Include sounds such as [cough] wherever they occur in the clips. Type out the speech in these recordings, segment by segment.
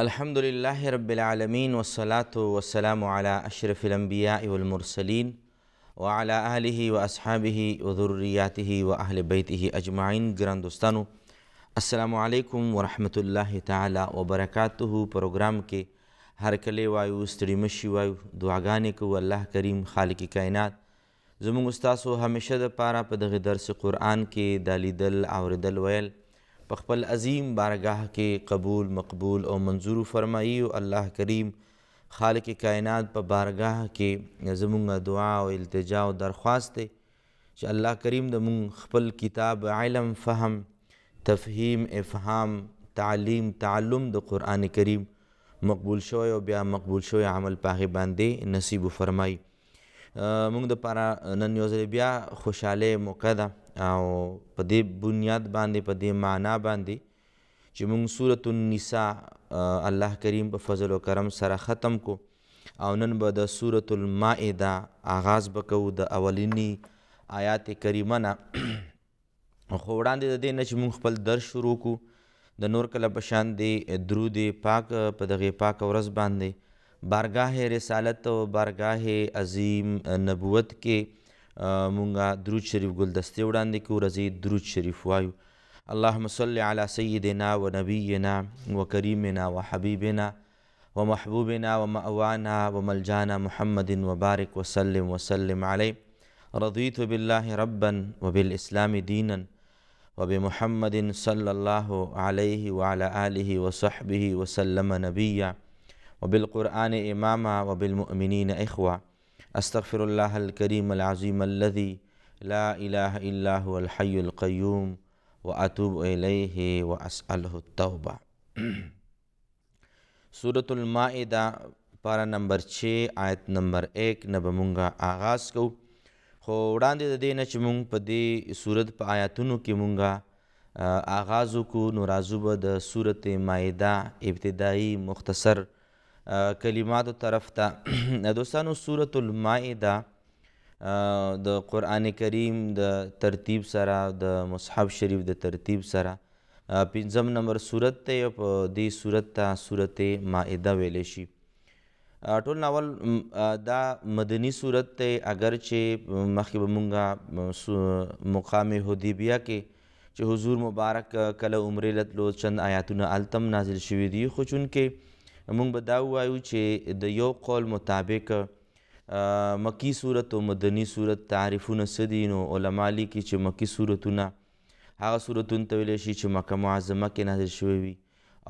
الحمد لله رب العالمين والصلاة والسلام على أشرف الأنبياء والمرسلين وعلى آله وأصحابه وذرياته وأهل بيته أجمعين گران دوستانو السلام علیکم ورحمۃ اللہ تعالی وبرکاتہ پروگرام کې هر کله وایو ستړي مشي وایو دعاګانې کوو الله کریم خالق کائنات زموږ استادو همیشه د پاره په پا دغه درس قرآن کې دالیدل اوریدل ویل په خپل عظیم بارگاہ کې قبول مقبول او منظور فرمایي او الله کریم خالق کائنات په بارگاہ کې زمونږ دعا او التجا او درخواست دی چې الله کریم د مونږ خپل کتاب علم فهم تفهیم افهام تعلیم تعلم د قرآن کریم مقبول شوی او بیا مقبول شوی عمل پاغه باندې نصیب فرمایي مونږ د پاره نن یو بیا خوشاله موقع ده او په دې بنیاد باندې په دې معنا باندې چې موږ سورۃ النساء الله کریم په فضل او کرم سره ختم کو او نن به د سورۃ المائده آغاز وکړو د اولینی آیات کریمه نه [clears throat] خو وړاندې د دې نه چې موږ خپل درس شروع کو د نور کله بشان دی درود پاک په دغه پاک ورځ باندې بارگاه رسالت او بارگاه عظیم نبوت کې آه، مونږه درود شریف ګلدستې وړاندې کوو راځي درود شریف وایو اللهم صل على سيدنا ونبينا وكريمنا وحبيبنا ومحبوبنا ومأوانا وملجانا محمد وبارك وسلم وسلم عليه رضيت بالله ربا وبالإسلام دينا وبمحمد صلى الله عليه وعلى آله وصحبه وسلم نبيا وبالقرآن إماما وبالمؤمنين إخوة استغفر الله الكريم العظيم الذي لا اله الا هو الحي القيوم واتوب اليه واساله التوبه [clears throat] سورۃ المائدہ پارا نمبر 6 آیت نمبر 1 نه بمونګه آغاز کو خو وړاندې د دې نه چې مونږ په دې سورۃ په آیاتونو کې مونږه آغاز کو نو راځو به د سورۃ مائده ابتدایي مختصر کلماتو طرف ته [clears throat] دوستانو سورۃ المائده د قران کریم د ترتیب سره د مصحف شریف د ترتیب سره پنځم نمبر سورۃ ته په دې سورۃ ته سورۃ مائده ویل شي ټول ناول دا مدنی صورت ته اگر چې مخکې به مونږه مقام حدیبیه کې چې حضور مبارک کله عمرې لتلو چند آیاتونه التم نازل شوي دي خو چونکې موږ به دا وایو چې د یو قول مطابق مکی صورت او مدنی صورت تعریفونه څه دي نو علما لیکي چې مکی صورتونه هغه صورتونه ته ویلی شي چې مکه معظمه کې نازل شوي وي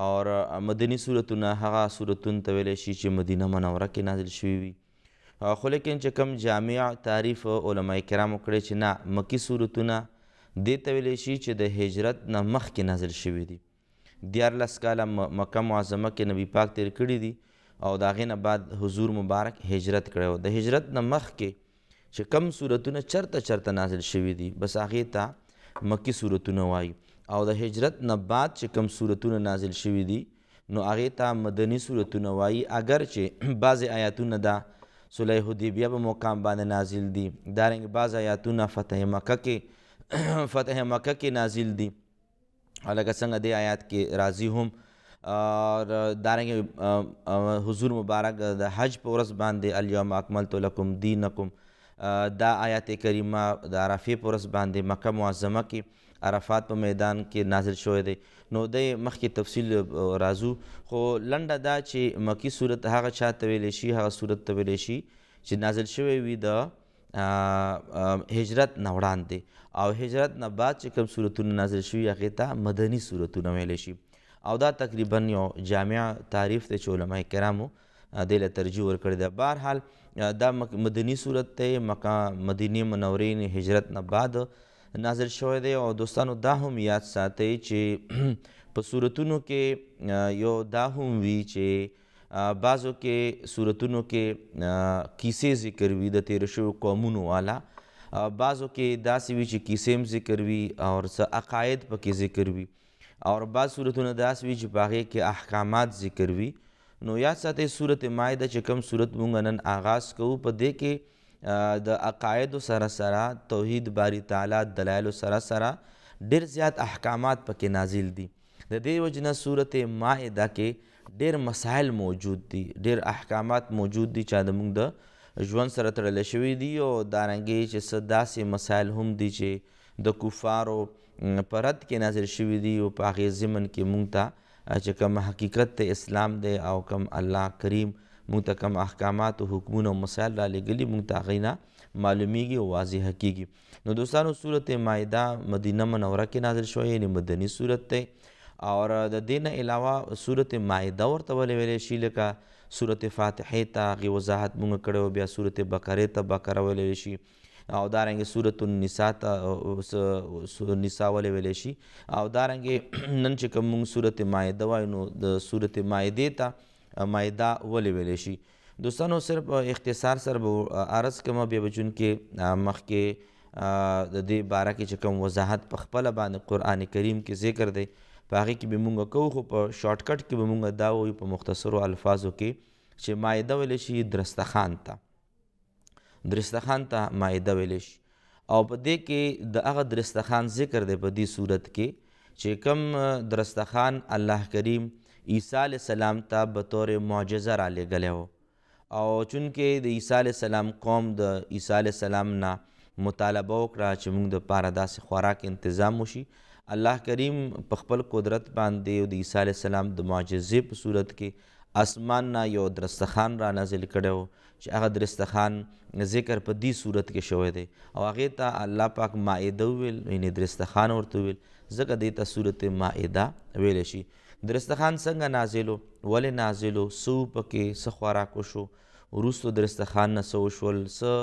اور مدني صورتونه هغه صورتونه ته ویلی شي چې مدینه منوره کې نازل شوي وي خو لیکن چې کوم جامع تعریف علما کرامو کړی چې نه مکی صورتونه دې ته ویلی شي چې د هجرت نه مخکې نازل شوي دي دیارلس کاله مکه معظمه کې نبی پاک تیر کړي دي او د هغې نه بعد حضور مبارک هجرت کړی و د هجرت نه مخکې چې کم صورتونه چرته چرته نازل شوي دي بس هغې ته مکی صورتونه وایي او د هجرت نه بعد چې کم صورتونه نازل شوي دي نو هغې ته مدني صورتونه وایي اگر چې [clears throat] بعضې آیاتونه دا صلح حدیبیه په مقام باندې نازل دي دارنګه بعض آیاتونه فتح مکه کې [clears throat] فتح مکه کې نازل دي لکه څنګه دې آیات کې راضي هم اور دارنګه حضور مبارک د حج په ورځ باندې الیوم اکملت لکم دینکم دا آیات کریمه د عرفه په ورځ باندې مکه معظمه کې عرفات په میدان کې نازل شوی دی نو د مخکې تفصیل رازو خو لنډه دا چې مکی صورت هغه چا تویلې شي هغه صورت تویلې شي چې نازل شوی وي د هجرت نه وړاندې او هجرت نه بعد چې کوم صورتونه نازل شوي هغې ته مدني صورتونه ویلی شي او دا تقریبا یو جامع تعریف دی چې علما کرامو دې له ترجیح ورکړې ده بهرحال دا مدني صورت دی مدینې منورې نه هجرت نه بعد نازل شوی دی او دوستانو دا هم یاد ساتئ چې په صورتونو کې یو دا هم وي چې بعضو کې صورتونو کې کیسې ذکر وي د تیر شوو قومونو والا بعضو کې داسې وي چې کیسې هم ذکر وي او څه عقاید پکې ذکر وي او بعض صورتونه داسې وي چې په هغې کې احکامات ذکر وي نو یاد ساتئ صورت مایده چې کوم صورت موږ نن آغاز کوو په دې کې د عقایدو سره سره توحید باری تعالی دلایلو سره سره ډېر زیات احکامات پکې نازل دي د دې وجنه صورت مایده کې ډیر مسائل موجود دي ډیر احکامات موجود دي چې د موږ د ژوند سره تړلې شوی دي او دارنګې چې څه داسې مسائل هم دي چې د کفارو په رد کې نازل شوي دي او په هغې ضمن کې موږ ته چې کوم حقیقت د اسلام دی او کوم الله کریم موږ ته کوم احکامات او حکمونه او مسایل را لېږلي موږ ته هغې نه معلومیږي او واضح کیږي نو دوستانو صورت مایده مدینه منوره کې نازل شوی یعنی مدني صورت دی او د دین علاوه سورته مائده ورته ولې ویلې شي لکه سورته فاتحه ته غي وضاحت مونږ کړو بیا سورته بقره ته بقره ویلې شي او دارنګه سورۃ النساء ته نساء ولې ویلې شي او دارنګه نن چې کوم سورۃ مائده وای نو د سورۃ مائده ته مائده ولې ویلې شي دوستانو صرف اختصار سره عرض کوم بیا بچون کې مخ کې د دې باره کې چې کوم وضاحت په خپل باندې قران کریم کې ذکر دی په هغه کې به مونږ کوو خو په شارټ کټ کې به مونږ دا وایو په مختصرو الفاظو کې چې مایده ویل شي درستخان ته درستخان ته مایده ویل شي او په دې کې د هغه درستخان ذکر دی په دې صورت کې چې کم درستخان الله کریم عیسی علیہ السلام ته به طور معجزه را لګلی وو او چونکې د عیسی علیہ السلام قوم د عیسی علیہ السلام نه مطالبه وکړه چې موږ د پاره داسې خوراک انتظام وشي الله کریم په خپل قدرت باندې او د عیسی علی السلام د معجزې په صورت کې اسمان نه یو درستخان را نازل کړو چې هغه درستخان ذکر په دې صورت کې شوی دی او هغه ته الله پاک مائده ویل یعنی درستخان ورته ویل ځکه دې ته صورت مائده ویل شي درستخان څنګه نازلو ولې نازلو سو پکې سخوارا کو شو وروستو درستخان نه سو شول س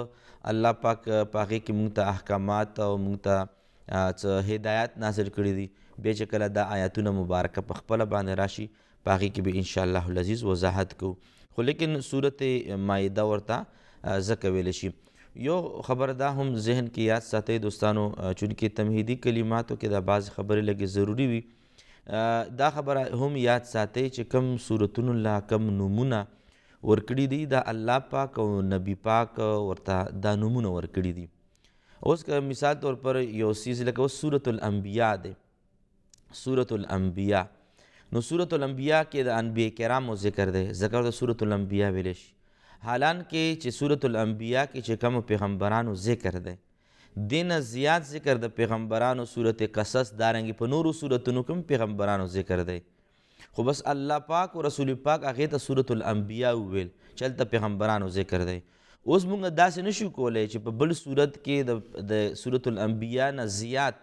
الله پاک پاګه کې مونږ ته احکامات او مونږ ته چې هدایت نازل کړی دی بیا چې کله دا آیاتونه مبارکه په خپله باندې راشي په هغې کې به انشاءالله العزیز وضاحت کوو خو لیکن صورت مایده ورته ځکه ویلی شي یو خبر دا هم ذهن کې یاد ساتئ دوستانو چونکې تمهیدي کلماتو کې دا بعض خبرې لږې ضروري وي دا خبره هم یاد ساتئ چې کم صورتون الله کم نومونه ورکړي دي دا الله پاک او نبی پاک ورته دا نومونه ورکړي دي اوس که مثال طور پر یو سیز لکه اوس سورة الانبیاء دی سورة الانبیاء نو سورة الانبیاء کې د انبیاء کرامو ذکر دی ذکر د سورة الانبیاء ویل شي حالان کې چې سورة الانبیاء کې چې کوم پیغمبرانو ذکر دی دین زیات ذکر د پیغمبرانو سورة قصص دارنګ په نورو سورتونو کې پیغمبرانو ذکر دی خو بس الله پاک او رسول پاک هغه ته سورة الانبیاء ویل چلته پیغمبرانو ذکر دی اوس موږ داسې نشو کولای چې په بل صورت کې د صورت الانبیا نه زیات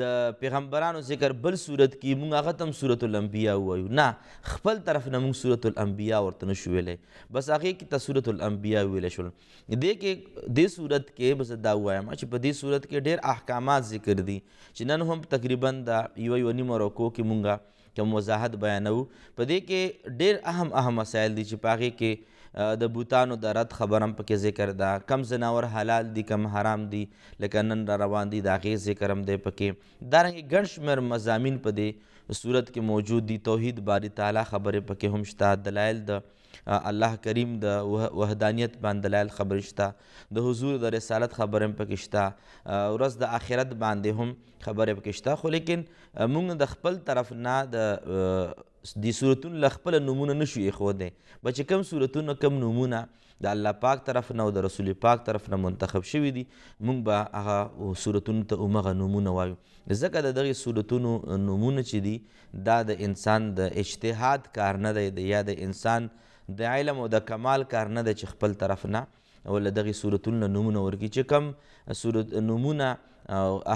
د پیغمبرانو ذکر بل صورت کې موږ هغه تم صورت الانبیا وایو نه خپل طرف نه موږ صورت الانبیا ورته نشو ویلی بس هغې کې ته صورت الانبیا ویلی شول دې کې دې صورت کې بس دا ووایم چې په دې صورت کې ډېر احکامات ذکر دي چې نن هم تقریبا دا یوه یوه نیمه رکو کې مونږ کوم وضاحت بیانوو په دې کې ډېر اهم اهم مسایل دي چې په هغې کې د بوتانو د رد خبرم پکې ذکر ده کم زناور حلال دي کم حرام دي لکه نن را روان دي د هغې ذکر هم دی پکې دارنګې ګڼ شمېر مضامین په دې صورت کې موجود دي توحید باری تعالی خبرې پکې هم شته دلایل د الله کریم د وحدانیت باندې دلایل خبرې شته د حضور د رسالت خبرې هم پکې شته ورځ د آخرت باندې هم خبرې پکې شته خو لیکن موږ د خپل طرف نه د دې صورتونو له خپله نومونه نشو ایښودی به چې کوم صورتونه کم نومونه د الله پاک طرف نه او د رسول پاک طرف نه منتخب شوي دي موږ به هغه صورتونو ته همغه نومونه وایو ځکه د دغې صورتونو نومونه چې دي دا د انسان د اجتهاد کار نه دی یا د انسان د علم او د کمال کار نه دی چې خپل طرف نه ول دغه صورتونو نومونه ورکی چې کم صورت نومونه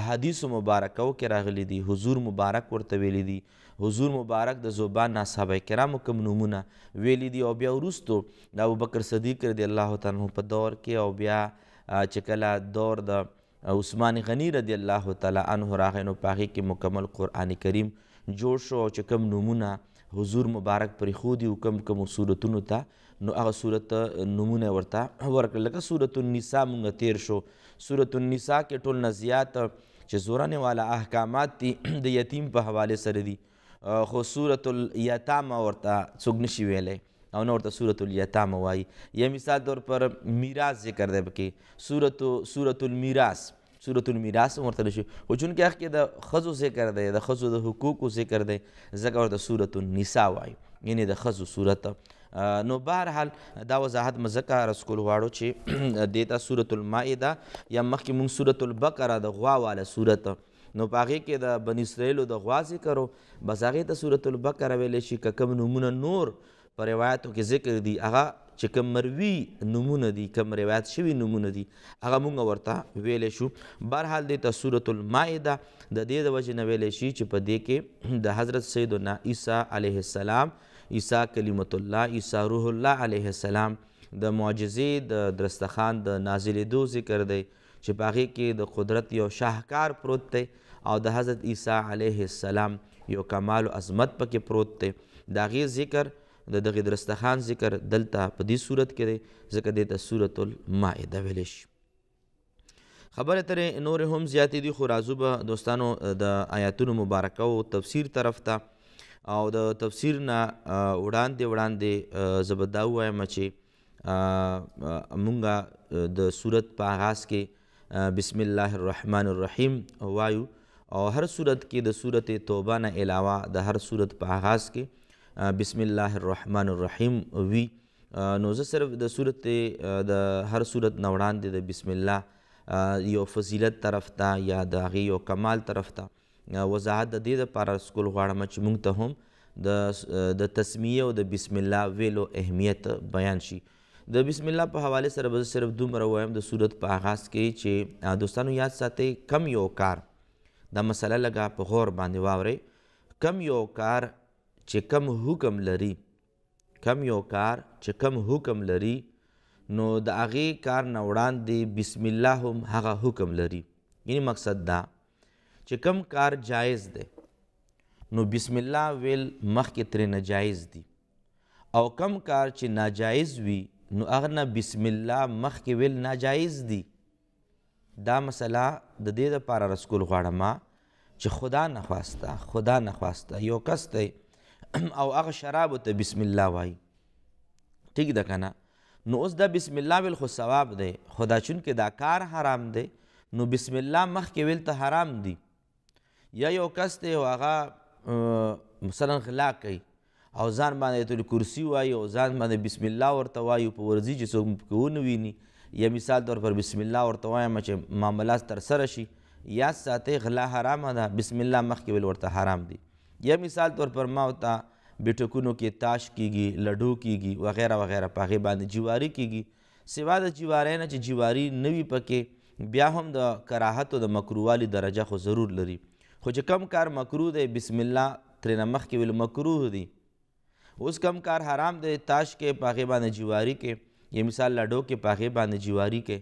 احادیث مبارکو کې راغلي دي حضور مبارک ورته ویلي دي حضور مبارک د زبان نه صحابه کرامو کوم نومونه ویلي دي او بیا وروستو د ابوبکر صدیق رضی الله تعالی عنه په دور کې او بیا چې کله دور د عثمان غنی رضی الله تعالی عنه راغی نو په هغې کې مکمل قرآن کریم جوړ شو او چې کوم نومونه حضور مبارک پرېښودي و کوم کومو صورتونو ته نو هغه صورت نومونه ورته ورکړل لکه صورت النساء مونږ تیر شو صورت النساء کې ټول نه زیات چې زورانې والا احکامات دي د یتیم په حواله سره دي خو سورۃ الیتام ورته څوک نشي ویلی او نه ورته سورۃ الیتام وایي یا مثال طور پر میراث ذکر دی پکې سورۃ سورۃ المیراث سورۃ المیراث ورته نشي خو چون کې اخ کې د خزو ذکر دی د خزو د حقوقو ذکر دی ځکه ورته سورۃ النساء وایي یعنی د خزو صورت نو بهرحال دا وضاحت مې ځکه رسکول غواړو چې [clears throat] دیتا سورة المائده یا مخکې مونږ سورة البقره د غوا واله سورت نو په هغې کې د بن اسرائیلو د غوا ذکر و بس هغې ته سورة البقره ویلی شي که کوم نومونه نور په روایاتو کې ذکر دي هغه چې کوم مروي نومونه دي کوم روایت شوي نومونه دي هغه موږ ورته ویلی شو بهرحال دې ته سورة المائده د دې د وجې نه ویلی شي چې په دې کې د حضرت سیدنا عیسی علیه السلام عیسی کلمت الله عیسی روح الله علیه السلام د معجزې د درستخان د نازلېدو ذکر دی چې باغې کې د قدرت یو شاهکار پروت دی او د حضرت عیسی علیه السلام یو کمال او عظمت پکې پروت دی د هغې ذکر د دغې درستخان ذکر دلته په دې صورت کې دی ځکه دې ته صورت المائده ویلی شي خبره ترې نور هم زیاتې دي خو راځو به دوستانو د آیاتونو مبارکه او تفسیر طرف ته او د تفسیر نه وړاندې وړاندې زه به دا ووایم چې مونږه د صورت په آغاز کې بسم الله الرحمن الرحیم وایو او هر صورت کې د صورت توبه نه علاوه د هر صورت په آغاز کې بسم الله الرحمن الرحیم وی نو زه صرف د صورت د هر صورت نه وړاندې د بسم الله یو فضیلت طرف ته یا د هغې یو کمال طرف ته وضاحت د دې دپاره سکول غواړم چې موږ ته هم د د تسمیه او د بسم الله ویلو اهمیت بیان شي د بسم الله په حواله سره به صرف دومره وایم د صورت په آغاز کې چې دوستانو یاد ساتئ کم یو کار دا مسله لګه په غور باندې واورئ کم یو کار چې کم حکم لري کم یو کار چې کم حکم لري نو د هغې کار نه وړاندې بسم الله هم هغه حکم لري یعنی مقصد دا چې کم کار جایز دی نو بسم الله ویل مخکې ترې ناجایز دي او کم کار چې ناجایز وي نو هغه نه بسم الله مخکې ویل ناجایز دي دا مسله د دې لپاره رسکول غواړم چې خدا نه خواسته خدا نه خواسته یو کس دی [clears throat] او هغه شرابو ته بسم الله وایي ٹھیک ده کنه نو اوس دا بسم الله ویل خو ثواب دی خدا چون کې دا کار حرام دی نو بسم الله مخکې ویل ته حرام دی یا یو کس دی او هغه مثلا غلا کوي او ځان باندې آیت الکرسی وایي او ځان باندې بسم الله ورته وایي په ورځي چې څوک پکې ونه ویني یا مثال طور پر بسم الله ورته وایم چې معاملات ترسره شي یا ساتې غلا حرامه ده بسم الله مخکې ویل ورته حرام دي یا مثال طور پر ما ورته بټکونو کې تاش کیږي لډو کیږي وغیرہ وغیرہ په هغې باندې جواری کیږي سوا د جواری نه چې جواری نه وي پکې بیا هم د کراهت او د مکرووالي درجه خو ضرور لري خو چې کم کار مکروه دی بسم الله ترې نه مخکې ویل مکروه دی اوس کم کار حرام دی تاش کې پاغه باندې جواری کې یا مثال لډو کې پاغه باندې جواری کې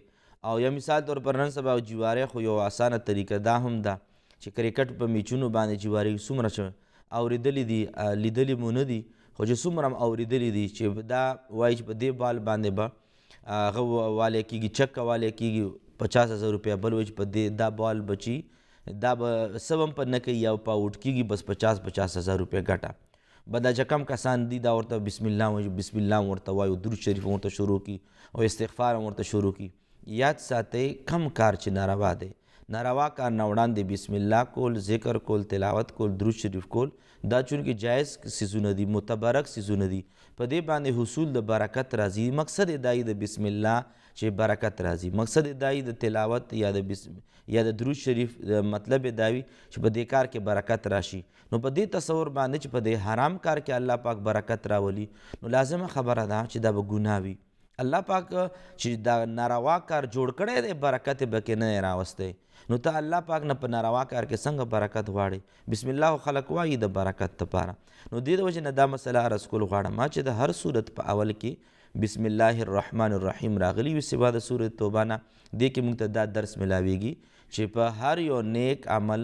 او یا مثال تور پر نن سبا جواری خو یو اسانه طریقه دا هم ده چې کرکټ په میچونو باندې جواری څومره شو اوریدلی دي لیدلی مو نه دي خو چې څومره اوریدلی دي چې دا وایي چې په دې بال باندې به هغه والی کېږي چک والی کېږي پچاس هزار روپیا بل وایي چې په دې دا بال بچي دا به سبم په نه کوي یا په اوټ کېږي بس پچاس پچاس هزار روپیا ګټه به دا چې کم کسان دي دا ورته بسم الله وایي بسم الله ورته وایي درود شریف ورته شروع کی او استغفار ورته شروع کی یاد ساتئ کم کار چې ناروا دی ناروا کار نه وړاندې بسم الله کول ذکر کول تلاوت کول درود شریف کول دا چونکې جایز سیزونه دي متبرک سیزونه دي په دې باندې حصول د برکت راځي مقصد دای د بسم الله چې برکت راځي مقصد دای د تلاوت یا د یا د درود شریف مطلب داوی چې په دې کار کې برکت راشي نو په دې تصور باندې چې په دې حرام کار کې الله پاک برکت راولي نو لازمه خبره ده چې دا به ګناوي الله پاک چې دا ناروا کار جوړ کړی دی برکت به کې نه راوستی نو ته الله پاک نه په ناروا کار کې څنګه برکت غواړې بسم الله خلق وایي د برکت لپاره نو دې د وجې نه دا مسله عرض کول غواړم چې د هر صورت په اول کې بسم الله الرحمن الرحیم راغلی وي سبا د سورې توبه نه دې کې موږ ته دا درس ملاویږي چې په هر یو نیک عمل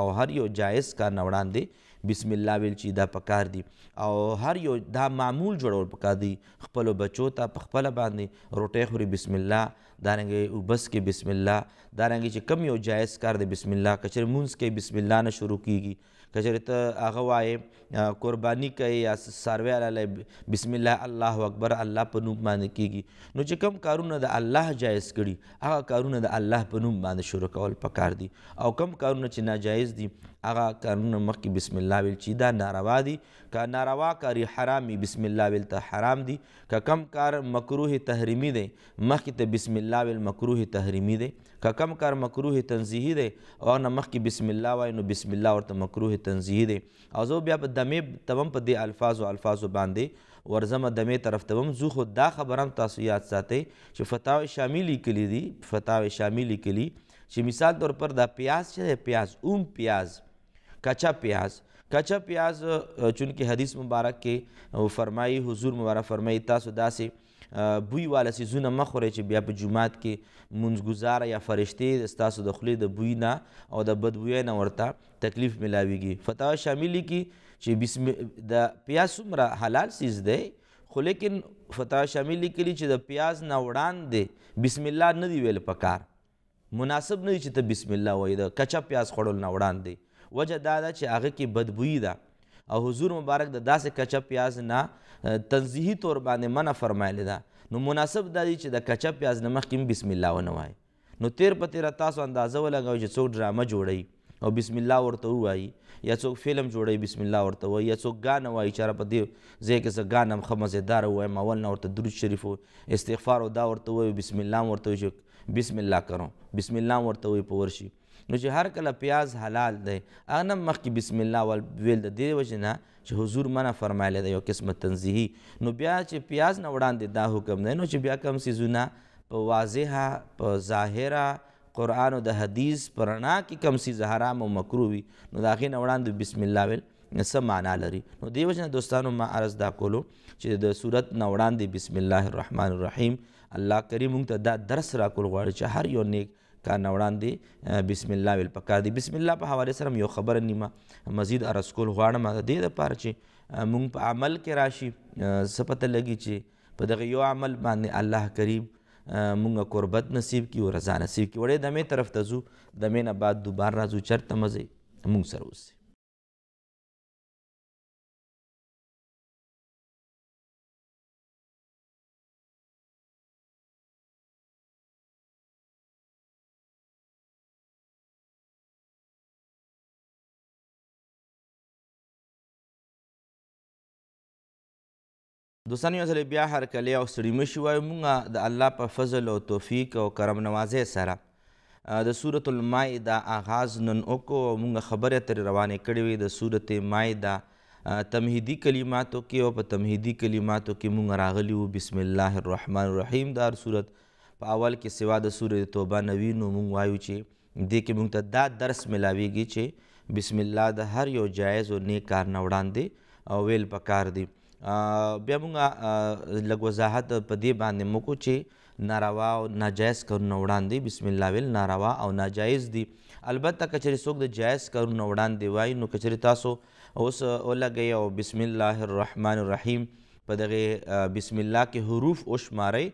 او هر یو جایز کار نه وړاندې بسم الله ویل چې دا پکار دي او هر یو دا معمول جوړول پکار دي خپلو بچو ته په خپله باندې روټۍ خوري بسم الله دارنګې اوبس کې بسم الله دارنګې چې کم یو جایز کار دی بسم الله کچر مونځ کې بسم الله نه شروع کیږي کچره ته هغه وایې قرباني کوي یا ساروی علی بسم الله الله اکبر الله په نوم باندې کیږي نو چې کم کارونه د الله جایز کړي هغه کارونه د الله په نوم باندې شروع کول پکار دي او کم کارونه چې ناجایز دي هغه کارونه مخکې بسم الله ویل چې دا ناروا دي که ناروا کاری حرامي بسم الله ویل ته حرام دي که کم کار مکروه تحریمي دی مخکې ته بسم الله ویل مکروه تحریمي دی که کم کار مکروه تنزیهي دی او نه مخکې بسم الله وای نو بسم الله ورته مکروه تنزیهي دی او زه بیا په دمې تمام په دې الفاظو الفاظو باندې ورزم دمې طرف ته زه خو دا خبرم تاسو یاد ساتئ چې فتاوی شاملي کلی دي فتاوی شاملي کلی چې مثال طور پر دا پیاز چې پیاز اوم پیاز کچا پیاز کچا پیاز چونکه حدیث مبارک کې فرمایي حضور مبارک فرمایي تاسو داسې بوی والا سیزونه مخورئ چې بیا په جمعات کې منځګزاره یا فرشتې ستاسو د خولې د بوی نه او د بدبوی نه ورته تکلیف ملاویږي فتاوی شاملي کې چې بسم د پیاز څومره حلال سیز دی خو لیکن فتاوی شاملي کې چې د پیاز نه وړاندې بسم الله نه دی ویل پکار مناسب نه دی چې ته بسم الله وایې د کچا پیاز خوړل نه وړاندې وجه دا ده چې هغه کې بدبویي ده او حضور مبارک د داسې کچه پیاز نه تنزیهي طور باندې منع فرمایلی ده نو مناسب دا دی چې د کچه پیاز نه مخکې بسم الله ونه وایي نو تیر په تیره تاسو اندازه ولګوئ چې څوک ډرامه جوړوي او بسم الله ورته وایي یا څوک فلم جوړوي بسم الله ورته وایي یا څوک غانه وایي چېره په دې ځای کې څه غانه هم ښه مزېدار ووایم اول نه ورته درود شریف استغفار او دا ورته وایي بسم الله ورته وایي بسم الله کرو بسم الله ورته وایي په ورشي نو چې هر کله پیاز حلال دی هغه نه مخکې بسم الله ول ویل د دې وجې نه چې حضور منع فرمایلی دی یو قسمه تنزیحي نو بیا چې پیاز نه وړاندې دا حکم دی نو چې بیا کم څیزونه په واضحه په ظاهره قرآن او د حدیث په رڼا کې کم څیز حرام او مکروه وي نو د هغې نه وړاندې بسم الله ویل څه معنا لري نو دې وجه نه دوستانو ما عرض دا کولو چې د صورت نه وړاندې بسم الله الرحمن الرحیم الله کریم موږ ته دا درس راکول غواړي چې هر یو نیک کارنه وړاندې بسم الله ویل پکار دي بسم الله په حواله سره یو خبره نیمه مزید ارز کول غواړم د دې دپاره چې مونږ په عمل کې راشي څه پته لګي چې په دغه یو عمل باندې الله کریم مونږ قربت نصیب کی او رضا نصیب کی وړې دمه طرف ته ځو دمه نه بعد دوباره راځو چرته مزه مونږ سره اوسئ دوستان یو ځل بیا هرکلی او ستړي مه شي وایو موږ د الله په فضل او توفیق او کرم نوازی سره د سورة المائده آغاز نن وکړو او موږ خبرې ترې روانې کړې وې د سورة مائده تمهیدي کلماتو کې او په تمهیدي کلماتو کې موږ راغلي وو بسم الله الرحمن الرحیم دا هر صورت په اول کې سوا د سورة توبه نوي نو موږ وایو چې دې کې موږ ته دا درس ملاویږي چې بسم الله د هر یو جایز او نیک کار نه وړاندې او ویل پکار دی بیا موږ لږ وضاحت په دې باندې موکو چې ناروا او ناجایز کارونه وړاندې بسم الله ویل ناروا او ناجایز دي البته که چېرې څوک د جایز کارونه وړاندې وایي نو که چېرې تاسو اوس ولګئ او بسم الله الرحمن الرحیم په دغه بسم الله کې حروف وشمارئ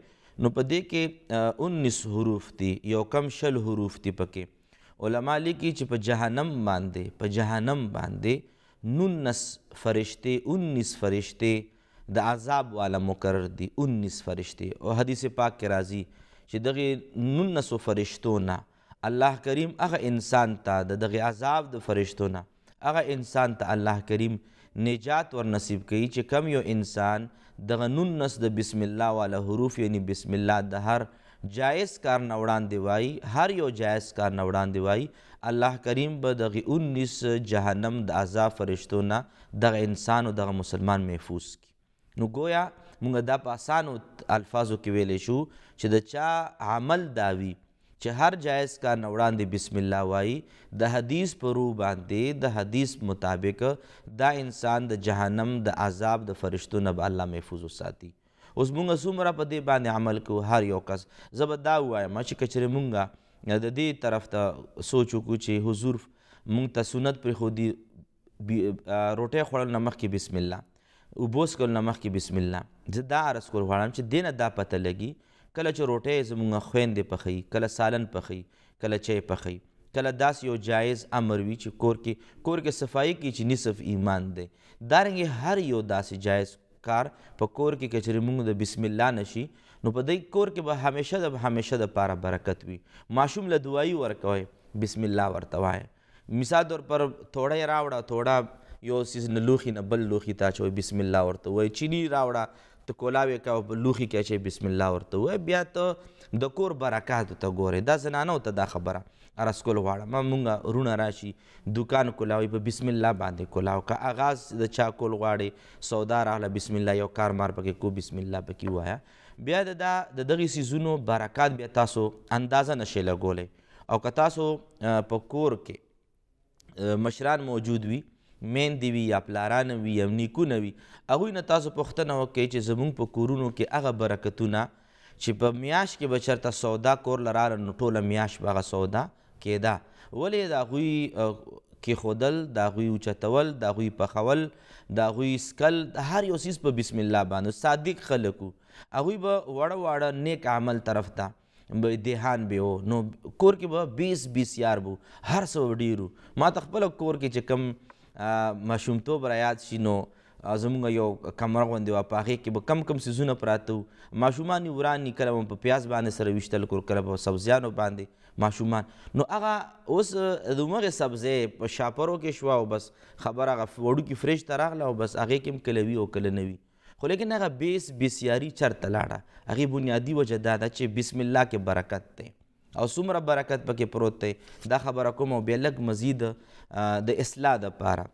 نو په دې کې 19 حروف دي یو کم شل حروف دي پکې علما لیکي چې په جهنم باندې په جهنم باندې نونس فرشتے انیس فرشتے د عذاب والا مقرر دي 19 فرشته او حدیث پاک کې راځي چې دغه 19 فرشتو نه الله کریم هغه انسان ته د دغه عذاب د فرشتو نه هغه انسان ته الله کریم نجات ور نصیب کوي چې کم یو انسان دغه 19 د بسم الله والا حروف یعنی بسم الله د هر جایز کار نه وړاندې وای هر یو جایز کار نه وړاندې وای الله کریم به دغه 19 جهنم د عذاب فرشتو نه دغه انسان او دغه مسلمان محفوظ کی نو گویا موږ دا په اسانو الفاظو کې ویلې شو چې د چا عمل داوی چې هر جایز کا نوړان دی بسم الله وای د حدیث پر رو باندې د حدیث مطابق دا انسان د جهنم د عذاب د فرشتو نه الله محفوظ وساتي اوس موږ څومره په دې باندې عمل کوو هر یو کس زبدا وایم چې کچره موږ د دې طرف ته سوچ وکړو چې حضور مونږ ته سنت پرېښودي روټۍ خوړل نه مخکې بسم الله اوبه څکل نه مخکې بسم الله زه دا عرض کول غواړم چې دې نه دا پته لګي کله چې روټۍ زموږ خویندې پخوي کله سالن پخوي کله چای پخوي کله داس یو جایز امر وي چې کور کې کور کې صفایي کې چې نصف ایمان دی دارنګه هر یو داسې جایز کار په کور کې کچرې موږ د بسم الله نشي نو په دې کور کې به همیشه د همیشه د پاره برکت وي ماشوم له دعایي ورکوي بسم الله ورته وایي مثال طور پر توړی راوړه توړه یو سیز نه لوښي نه بل لوښي ته اچوي بسم الله ورته وایي چینی راوړه ته کولاوې کوه په لوښي کې اچوي بسم الله ورته وایي بیا ته د کور برکات ته ګورې دا زنانو ته دا خبره ارس کول غواړم مونږ رونه راشي دکان کولاوي په بسم الله باندې کولاو کا آغاز د چا کول غواړي سودا راغله بسم الله یو کاروبار پکې کو بسم الله پکې وایا بیا د د دغه سیزونو برکات بیا تاسو اندازه نشئ لګولی او که تاسو په کور کې مشران موجود وي میندې وي یا پلاران وي یا نیکونه وي هغوی نه تاسو پوښتنه وکړئ چې زموږ په کورونو کې هغه برکتونه چې په میاش کې به چېرته سودا کور لراله نو ټوله میاش به هغه سودا کېده ولې د هغوی کیښودل د هغوی اوچتول د هغوی پخول د هغوی سکل د هر یو څیز په بسم الله باندې صادق خلک وو هغوی به وړه واړه نیک عمل طرف ته دیهان به و نو کور کې به بیس بیس یار بو هر څه به ډېر ما ته خپله کور کې چې کم ماشومتوب رایاد شي نو زمونږ یو کمره غوندې وه په هغې کې به کم کم سیزونه پراته وو ماشومان یې وران کله به په پیاز باندې سره ویشتل کور کله به سبزیانو باندې ماشومان نو هغه اوس د همغې سبزۍ په شاپرو کې شوه او بس خبر هغه وړوکي فریج ته راغله او بس هغې کې هم کله وي او کله نه وي خو لیکن هغه بیس بسیاري چرته لاړه هغې بنیادي وجه دا ده چې بسم الله کې برکت دی او څومره برکت پکې پروت دی دا خبره کوم او بیا لږ مزید د اصلاح دپاره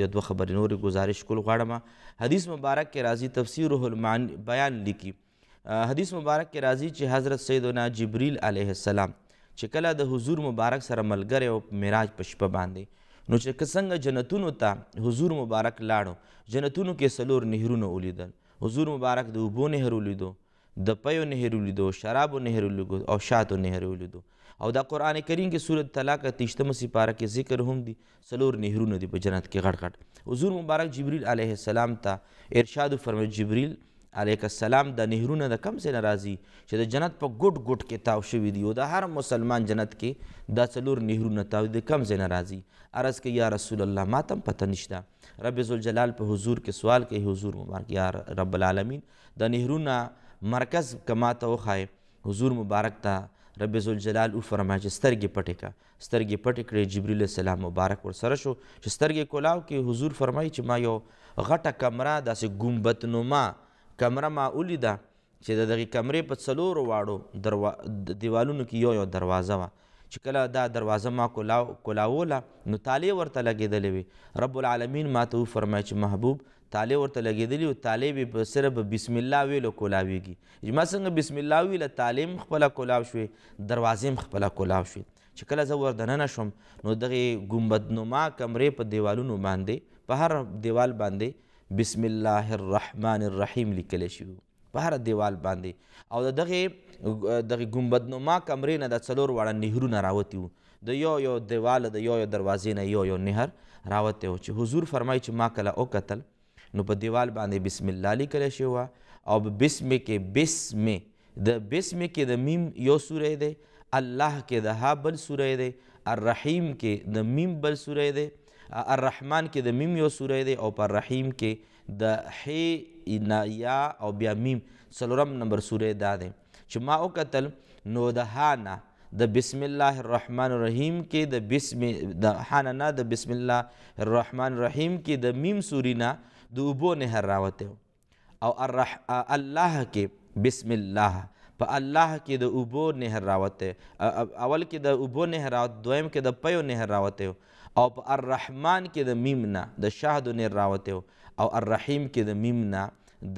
یو دوه خبرې نورې گزارش کول غواړم حدیث مبارک کې راځي تفسیر المعان بیان لیکي حدیث مبارک کې راځي چې حضرت سیدنا جبریل علیه السلام چې کله د حضور مبارک سره ملګری او معراج په شپه باندې نو چې څنګه جنتونو ته حضور مبارک لاړو جنتونو کې سلور نهرونه ولیدل حضور مبارک د اوبو نهر ولیدو د پیو نهر ولیدو شرابو نهر ولیدو او شاتو نهر ولیدو او دا قران کریم کې سورۃ طلاق 33 سپاره کې ذکر هم دي سلور نهرونه دي په جنت کې غړ غړ حضور مبارک جبرئیل علیه السلام ته ارشاد فرمایي جبرئیل علیک السلام د نهرونه د کم ځای نه راځي چې د جنت په ګوټ ګوټ کې تاو شوي دي او د هر مسلمان جنت کې دا څلور نهرونه تاو د کم ځای نه راځي عرض کې یا رسول الله ما تم پته نشته رب ذوالجلال په حضور کې سوال کوي حضور مبارک یا رب العالمین د نهرونه مرکز کما ته وخایه حضور مبارک ته رب ذوالجلال او فرمایي چې سترګې پټې کا سترګې پټې کړې جبرئیل السلام مبارک ورسره شو چې سترګې کولاو کې حضور فرمایي چې ما یو غټه کمره داسې ګمبت نما کمره ما ولیده چې د دغې کمرې په څلورو واړو دروا... دیوالونو کې یو یو دروازه وه چې کله دا دروازه ما کولاو کولاوله نو تالې ورته لګېدلې وي رب العالمین ما ته وفرمایي چې محبوب تالې ورته لګېدلې وي تالې به صرف بسم الله ویلو کولاویږي ما څنګه بسم الله ویله تالې م خپله کولاو شوې دروازې م خپله کولاو شوې چې کله زه وردننه شوم نو دغې ګنبدنما کمرې په دیوالونو باندې په هر دیوال باندې بسم الله الرحمن الرحیم لیکل شو په هر دیوال باندې او دغه دغه ګمبد نو ما کمرې نه د څلور وړه نهرونه راوتی وو د یو یو دیوال د یو یو دروازې نه یو یو نهر راوتی وو چې حضور فرمایي چې ما کله او قتل نو په دیوال باندې بسم الله لیکل شوی وه او بسم کې بسم د بسم کې د میم یو سوره دی الله کې د ها بل سوره دی الرحیم کې د میم بل سوره دی الرحمن کې د میم یو سوره دی او پر رحیم کې د حی نایا او بیا میم څلورم نمبر سوره دا دی چې ما او قتل نو د هانا د بسم الله الرحمن الرحیم کې د بسم د هانا نه د بسم الله الرحمن الرحیم کې د میم سورینا د وبو نه راوته او الرح الله کې بسم الله په الله کې د اوبو نهر راوته اول کې د اوبو نهر راوته دویم کې د پیو نهر راوته او په الرحمن کې د میمنا د شهد نهر راوته او الرحیم کې د میمنا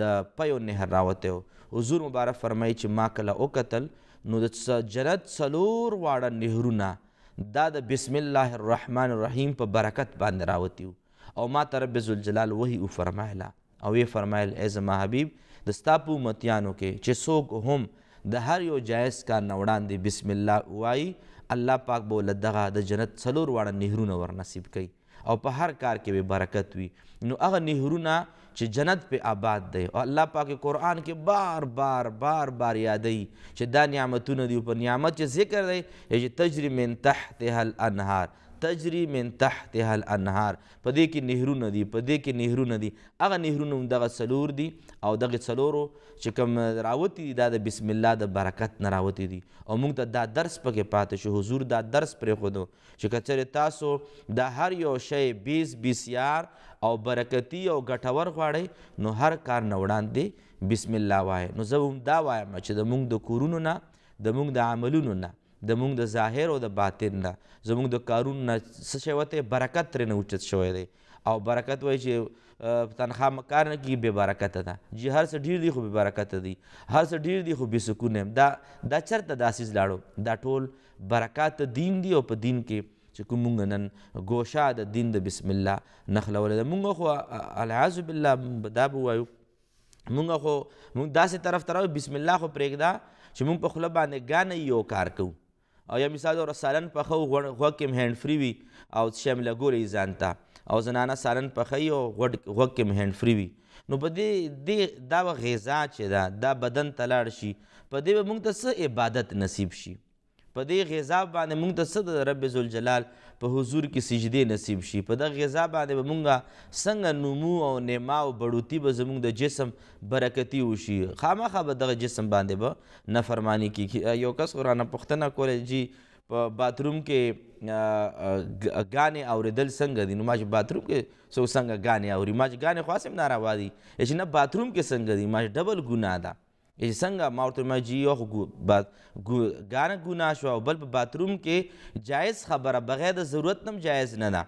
د پیو نهر راوته حضور مبارک فرمایي چې ما کله وکتل نو د جنت سلور واړه نهرونه دا د بسم الله الرحمن الرحیم په برکت باندې راوتیو او ما ته رب ذوالجلال وحي وفرمایله او یې فرمایل ای زما حبیب د ستا په امتیانو کې چې څوک هم د هر یو جایز کار نه وړاندې بسم الله وایي الله پاک به له دغه د جنت څلور واړه نهرونه ورنصیب کوي او په هر کار کې به برکت وي نو هغه نهرونه چې جنت په آباد دی او الله پاک قرآن کې بار بار بار بار یادوي چې دا نعمتونه دي په نعمت چې ذکر دی چې تجري من تحتها الانهار تجری من تحتها الانهار په دې کې نهرونه دي په دې کې نهرونه دي هغه نهرونه هم دغه څلور دي او دغه څلورو چې کوم راوتی دي دا د بسم الله د برکت نه راوتی دي او موږ ته دا درس پکې پاتې شو حضور دا درس پرېښودو چې که چېرې تاسو د هر یو شی بیس بیس یار او برکتی او ګټور غواړئ نو هر کار نه وړاندې بسم الله وایه نو زه هم دا وایم چې د موږ د کورونو نه د موږ د عملونو نه د مونږ د ظاهر او د باطن نه زمونږ د کارونو نه څه شی وتی برکت ترې نه اوچت شوی دی او برکت وایي چې تنخوا مکار نه کېږي بې برکته ده چې هر څه ډېر دي خو بې برکته دي هر څه ډېر دي خو بې سکون یم دا دا چېرته داسې لاړو دا ټول برکات دین دی او په دین کې چې کوم مونږ نن ګوشا د دین د بسم الله نخلوله ده مونږ خو العیاذ بالله دا به وایو مونږ خو مونږ داسې طرف ته بسم الله خو پرېږده چې مونږ په خوله باندې ګانه یو کار کوو یا مثال د سالن پخه او غوږ کې هینډ فری وي او څه هم لګولې ځان ته او زنانه سالن پخه او غوږ کې هینډ فری وي نو په دې دې دا غذا چې دا دا بدن ته لاړ شي په دې به موږ ته څه عبادت نصیب شي په دې غذا باندې موږ ته څه د رب ذوالجلال په حضور کې سجدې نصیب شي په دغه غذا باندې به موږ څنګه نمو او نما او بړوتی به زموږ د جسم برکتی وشي خامخا به دغه جسم باندې به نافرمانی کیږي یو کس قرآن پوښتنه کوله جی په باتروم کې غانې اوریدل څنګه دي نو ما چې باتروم کې څوک څنګه غانې اوري ما چې غانې خو هسې هم ناروا دي چې نه باتروم کې څنګه دي ما چې ډبل ګناه ده یی څنګه ما ورته ما جی یو خو بعد ګانه ګنا شو بل په باتروم کې جایز خبره بغیر د ضرورت نم جایز نه نه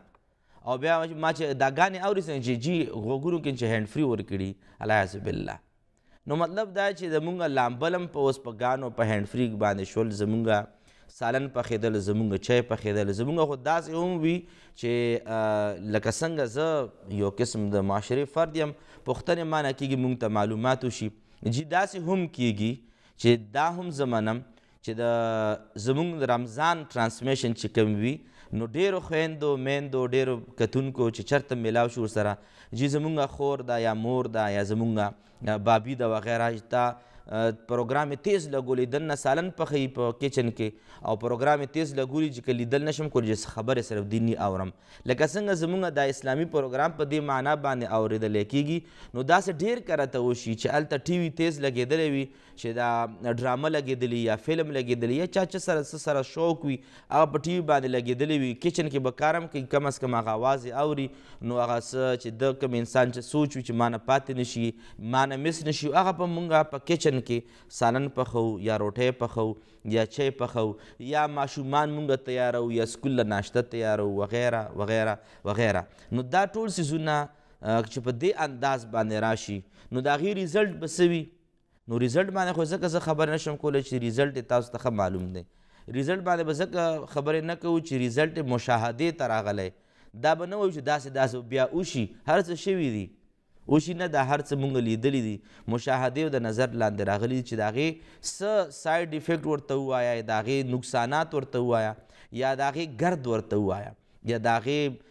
او بیا ما چې دا غانې اوري سن چې جی غوګورو کې چې هند فری ور کړی الله حسب الله نو مطلب دا چې زمونږ لامبلم په اوس په غانو په هند فری باندې شول زمونږ سالن په خیدل زمونږ چای په خیدل زمونږ خو داسې هم وي چې لکه څنګه زه یو قسم د معاشري فرد يم پښتنه معنی کېږي مونږ ته معلومات شي چې داسې هم کیږي چې دا هم زمنم چې د زمونږ رمضان ترانسمیشن چې کوم وي نو ډیرو خویندو میندو ډیرو کتونکو چې چرته میلاو شو سره چې زمونږ خور دا یا مور دا یا زمونږ بابي دا وغیره چې پروګرام تیز لګولې دنه سالن پخې په کچن کې او پروګرام تیز لګولې چې کلی دل نشم کولې چې خبره صرف دینی اورم لکه څنګه زمونږ د اسلامي پروګرام په دې معنا باندې اوریدل کېږي نو داسې ډیر کرته وشي چې الته ټي وي تیز لګېدلې وي چې دا ډرامه لګېدلې یا فلم لګېدلې یا چا چې سره سره شوق وي هغه په ټي وي باندې لګېدلې وي کچن کې به کارم کوي کم از کم هغه اواز اوري نو هغه څه چې د کوم انسان چې سوچ وي چې مانه پاتې نشي مانه مس نشي هغه په مونږه په کچن کچن کې سالن پخو یا روټۍ پخو یا چای پخو یا ماشومان مونږ تیارو یا سکول له ناشته تیارو وغیره وغیره وغیره نو دا ټول سیزونه چې په دې انداز باندې راشي نو د هغې ریزلټ به څه وي نو ریزلټ باندې خو ځکه زه خبر نشم کولی چې ریزلټ یې تاسو ته ښه معلوم دی ریزلټ باندې به ځکه خبرې نه کوو چې ریزلټ مشاهدې ته راغلی دا به نه وایو چې داسې داسې بیا وشي هر څه شوي دي وشي نه دا هر څه مونږ لیدلی دي مشاهدې او د نظر لاندې راغلی دي چې د هغې څه سایډ افیکټ ورته ووایه د هغې نقصانات ورته ووایه یا د هغې ګرد ورته ووایه یا د هغې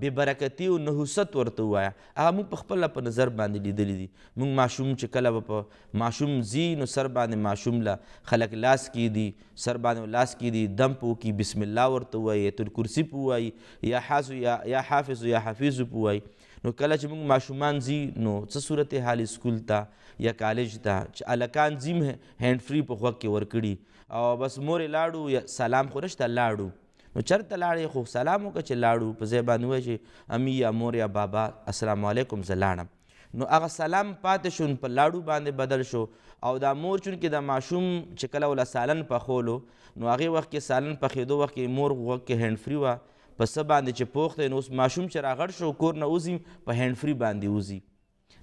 بې برکتي او نحوست ورته ووایه هغه موږ په خپله په نظر باندې لیدلی دي موږ ماشوم چې کله به په ماشوم ځي نو سر باندې ماشوم له خلک لاس کیدي سر باندې لاس کیدي دم په وکړي بسم الله ورته ووایي ایت الکرسي په ووایي یا حاسو یا حافظ یا حفیظ په ووایي نو کله چې موږ ماشومان زی نو څه صورت حال سکول ته یا کالج ته چې الکان زیم هینډ فری په خوک کې ورکړي او بس مورې لاړو یا سلام خو نشته لاړو نو چرته لاړې خو سلام وکړه چې لاړو په ځای باندې وایي چې امي یا مور یا بابا السلام علیکم زه لاړم نو هغه سلام پاتې شو په لاړو باندې بدل شو او دا مور چون کې د ماشوم چې کله ولا سالن پخولو نو هغه وخت کې سالن پخېدو وخت کې مور وخت کې هینډ فری وه په څه باندې چې پوخ دی نو اوس ماشوم چې راغړ شو کور نه وځي په هینډ فری باندې وځي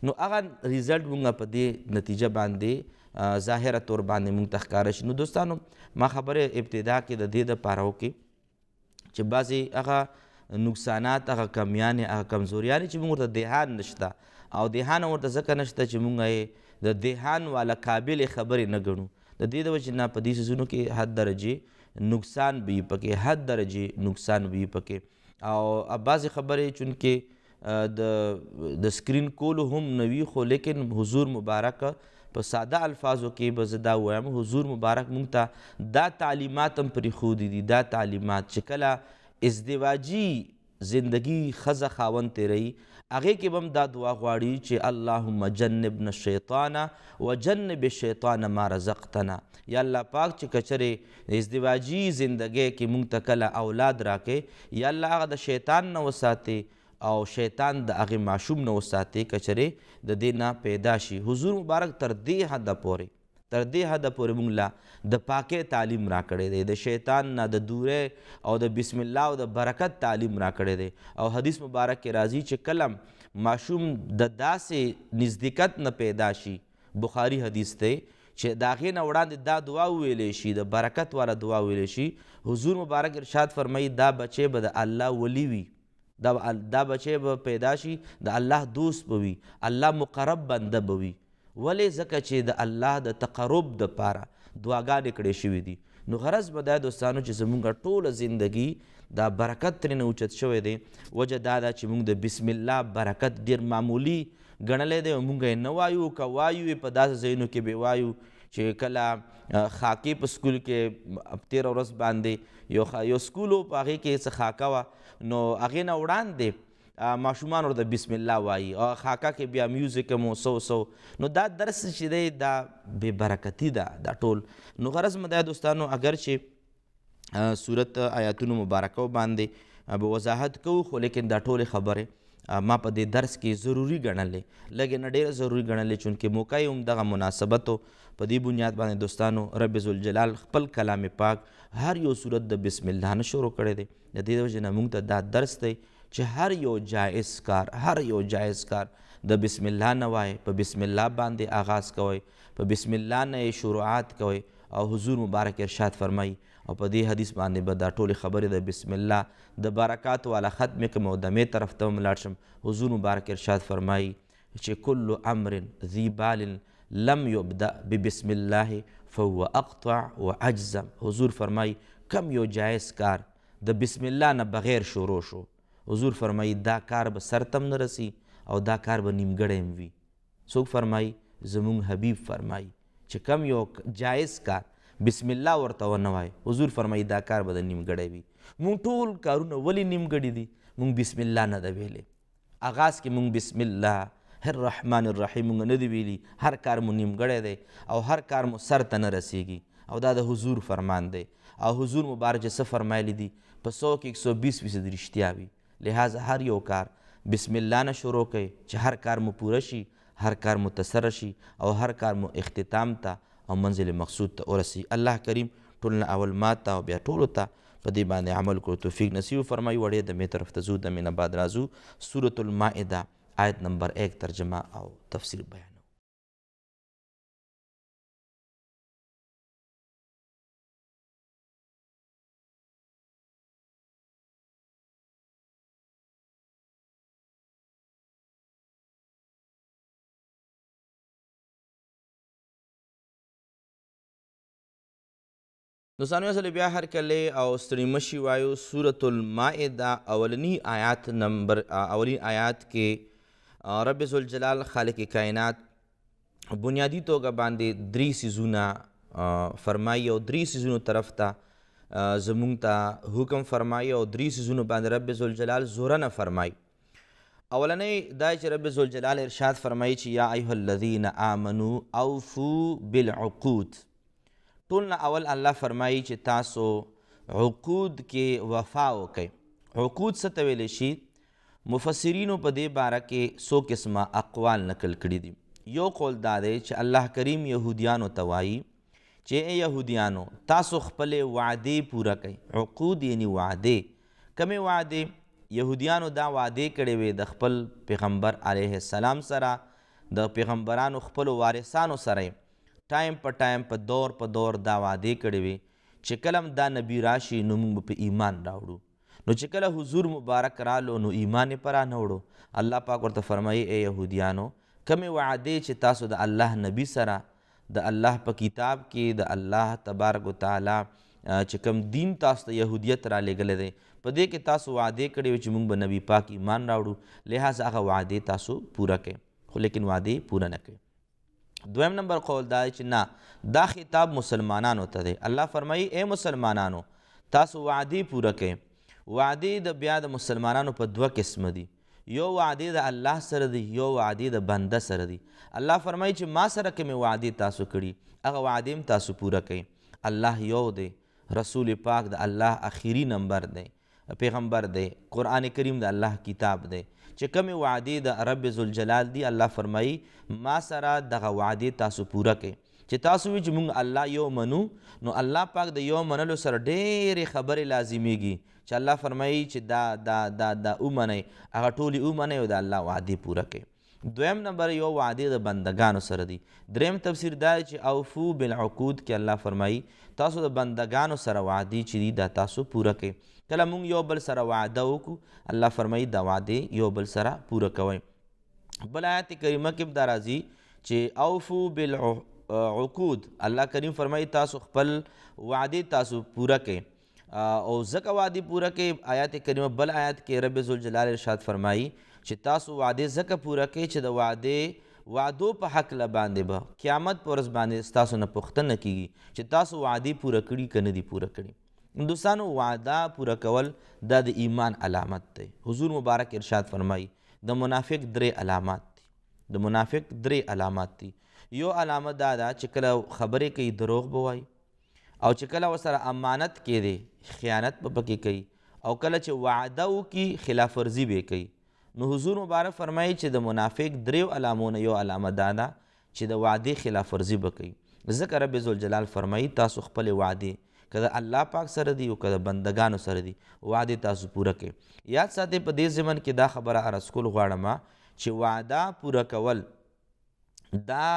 نو هغه ریزلټ مونږ په دې نتیجه باندې ظاهره تور باندې مونږ ته ښکاره شي نو دوستانو ما خبره ابتدا کې د دې دپاره وکړې چې بعضې هغه نقصانات هغه کمیانې هغه کمزوریانې چې مونږ ورته دیهان نشته او دیهان ورته ځکه نشته چې مونږ یې د دیهان والا قابل خبرې نه ګڼو د دې د وجې نه په دې سیزونو کې حد درجې نقصان به پکې حد درجه نقصان به پکې او اباز خبرې چونکه د د سکرین کول هم نوی خو لیکن حضور مبارک په ساده الفاظو کې به زه دا وایم حضور مبارک مونږ ته دا تعلیمات هم پرېښودي دي دا تعلیمات چې کله ازدواجي زندگی خزه خاون تیری هغه کې بم دا دعا غواړي چې اللهم جنبنا الشیطان وجنب الشیطان ما رزقتنا یا الله پاک چې کچره ازدواجی زندګۍ کې مونږ ته کله اولاد راکې یا الله هغه د شیطان نه وساتې او شیطان د هغه معشوم نه وساتې کچره د دې نه پیدا شي حضور مبارک تر دې حد پورې تر دې حد پورې مونږ لا د پاکه تعلیم را کړې دی د شیطان نه د دوره او د بسم الله او د برکت تعلیم را کړې دی او حدیث مبارک کې راځي چې کلم ماشوم د داسې نزدېکت نه پیدا شي بخاری حدیث ته چې دا غې نه وړاندې دا دعا ویلې شي د برکت والا دعا ویلې شي حضور مبارک ارشاد فرمایي دا بچي به د الله ولی وي دا دا بچي به پیدا شي د الله دوست بوي الله مقرب بنده بوي ولې ځکه چې د الله د تقرب د پاره دعاګانې کړې شوې دي نو غرض به دا دوستانو چې زمونږ ټوله زندگی دا برکت ترېنه اوچت شوی دی وجه دا ده چې موږ د بسم الله برکت ډېر معمولی ګڼلی دی موږ یې نه وایو که وایو یې په داسې ځایونو کې بې وایو چې کله خاکی په سکول کې تیره ورځ باندې یو یو سکول و په هغې کې څه خاکه وه نو هغې نه وړاندې ماشومان ورته بسم الله وایي او خاکا کې بیا میوزیک هم سو سو نو دا درس چې دی دا بې برکتي ده دا ټول نو غرض مدا دوستانو اگر چې صورت آیاتونو مبارکو باندې به وضاحت کوو خو لیکن دا ټول خبره ما په دې درس کې ضروری ګڼلې لږې نه ډېره ضروری ګڼلې چونکې موقع یې هم دغه مناسبتو په دې بنیاد باندې دوستانو رب ذوالجلال خپل کلام پاک هر یو صورت د بسم الله نه شروع کړی دی د دې وجې نه موږ ته دا درس دی چې هر یو جائز کار هر یو جائز کار د بسم الله نه وای په بسم الله باندې آغاز کوي په بسم الله نه شروعات کوي او حضور مبارک ارشاد فرمایي او په دې حدیث باندې به دا ټولې خبرې د بسم الله د برکات والا ختم کوم او د مې طرف ته ملاړ شم حضور مبارک ارشاد فرمایي چې کل امر ذی بال لم یبدا ببسم الله فهو اقطع واجزم حضور فرمایي کم یو جایز کار د بسم الله نه بغیر شروع شو حضور فرمایي دا کار به سرتم نه رسی او دا کار به نیمګړی هم وي څوک فرمایي زمونږ حبیب فرمایي چې کم یو جایز کار بسم الله ورته ونه وای حضور فرمایي دا کار به د نیمګړی وي مونږ ټول کارونه ولې نیمګړي دي مونږ بسم الله نه ده ویلې اغاز کې مونږ بسم الله الرحمن الرحیم مونږ نه دی ویلي هر کار مو نیمګړی دی او هر کار مو سر ته نه رسیږي او دا د حضور فرمان دی او حضور مبارک څه فرمایلی دي په سو کې 120 فیصد رښتیا وي لہٰذا هر یو کار بسم الله نه شروع کړئ چې هر کار مو پوره شي هر کار مو تسره شي او هر کار مو اختتام ته او منزل مقصود ته ورسي الله کریم ټولنه اول ما ته او بیا ټولو ته په دې باندې عمل کولو توفیق نصیب فرمایي وړې د مې طرف ته ځو د مینه بعد راځو سورة المائده آیت نمبر ایک ترجمه او تفسیر بیان دوستانو سره بیا هر کله او ستړیمشي وایو سورۃ المائده اولنی آیات نمبر اولی آیات کې رب ذل جلال خالق کائنات بنیادی توګه باندې درې سيزونه فرمایي او درې سيزونو طرف ته زمونږ ته حکم فرمایي او درې سيزونو باندې رب ذل جلال زورنه فرمایي اولنې دا چې رب ذل جلال ارشاد فرمایي چې یا ایه الذین آمنو اوفو بالعقود ټول نه اول الله فرمایي چې تاسو عقود کې وفا وکړئ عقود څه ته ویلی شي مفسرینو په دې باره کې څو قسمه اقوال نقل کړي دي یو قول دا دی چې الله کریم یهودیانو ته وایي چې يهوديانو تاسو خپل وعده پوره کړئ عقود یعنی وعده کمه وعده يهوديانو دا وعده کړي وي د خپل پیغمبر علیه السلام سره د پیغمبرانو خپل وارثانو سره ټایم په ټایم په دور په دور دا وعده کړې وي چې کلم دا نبی راشي نو موږ په ایمان راوړو نو چې کله حضور مبارک رالو نو ایمان پر نه وړو الله پاک ورته فرمایي اے يهوديانو کمې وعده چې تاسو د الله نبی سره د الله په کتاب کې د الله تبارک وتعالى چې کوم دین تاسو ته يهوديت را لګل دي په دې کې تاسو وعده کړی چې موږ به نبی پاک ایمان راوړو لہذا هغه وعده تاسو پوره کړئ خو لیکن وعده پوره نه کړئ دویم نمبر قول دا چې نه دا خطاب مسلمانانو ته دی الله فرمایي اے مسلمانانو تاسو وعدې پوره کړئ وعدې د بیا د مسلمانانو په دوه قسمه دي یو وعدې د الله سره دی یو وعدې د بنده سره دی الله فرمایي چې ما سره کومې وعدې تاسو کړي هغه وعدې هم تاسو پوره کړئ الله یو دی رسول پاک د الله اخیری نمبر دی پیغمبر دی قرآن کریم د الله کتاب دی چې کمی وعدې د رب ذوالجلال دی الله فرمایي ما سره دغه وعدې تاسو پوره کړئ چې تاسو وی چې مونږ الله یو منو نو الله پاک د یو منلو سره ډېرې خبرې لازمیږي چې الله فرمایي چې دا دا دا دا اومنئ هغه ټولې اومنئ او د الله وعدې پوره کړئ دویم نمبر یو وعده د بندگانو سره دی دریم تفسیر دا چې اوفو بالعقود کې الله فرمایي تاسو د بندگانو سره وعده چې دی دا تاسو پوره کړئ کله مونږ یو بل سره وعده وکړو الله فرمایي دا وعده یو بل سره پوره کوئ بل آیت کریمه کې دا راځي چې اوفو بالعقود الله کریم فرمایي تاسو خپل وعده تاسو پوره کړئ او زکه وعده پوره کړئ آیت کریمه بل آیت کې رب ذوالجلال ارشاد فرمایي چې تاسو وعده زکه پوره کړئ چې د وعده وعدو په حق له باندې به با. قیامت پر ورځ باندې تاسو نه پوښتنه کیږي چې تاسو وعده پوره کړی کنه دي پوره کړی دوستانو وعده پوره کول دا د ایمان علامت دی حضور مبارک ارشاد فرمایي د منافق درې علامات دي د منافق درې علامات دي یو علامه دا ده چې کله خبرې کوي دروغ به وایي او چې کله ورسره امانت کې دی خیانت به پکې کوي او کله چې وعده وکړي خلاف ورزي به کوي نو حضور مبارک فرمایي چې د منافق دریو علامو نه یو علامه دا ده چې د وعدې خلاف ورزي به کوي ځکه رب ذوالجلال فرمایي تاسو خپل وعدې که د الله پاک سره دی او که د بندگانو سره دی وعده تاسو پوره کړئ یاد ساتئ په دې ضمن کې دا خبره عرض کول غواړم چې وعده پوره کول دا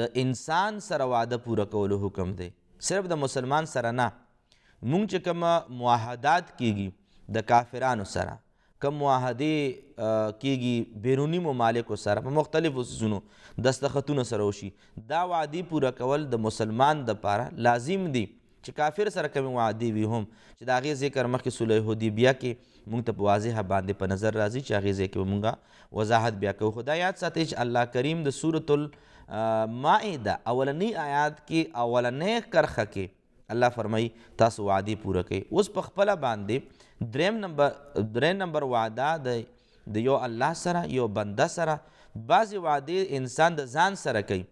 د انسان سره وعده پوره کولو حکم دی صرف د مسلمان سره نه مونږ چې کوم معاهدات کیږي د کافرانو سره کم معاهده کیږي بیرونی ممالکو سره په مختلفو سیزونو دستخطونه سره وشي دا وعدې پوره کول د مسلمان دپاره لازم دي چې کافر سره کوم وعدې وي هم چې د هغې ذکر مخکې صلح حدیبیه کې موږ ته په واضحه باندې په نظر راځي چې هغې ځای کې موږ وضاحت بیا کوو خو دا یاد ساتئ چې الله کریم د سورة المائده اولنی آیات کې اولنې کرخه کې الله فرمایي تاسو وعدې پوره کوي اوس په خپله باندې دریم نمبر دریم نمبر وعده د د یو الله سره یو بنده سره بعضې وعدې انسان د ځان سره کوي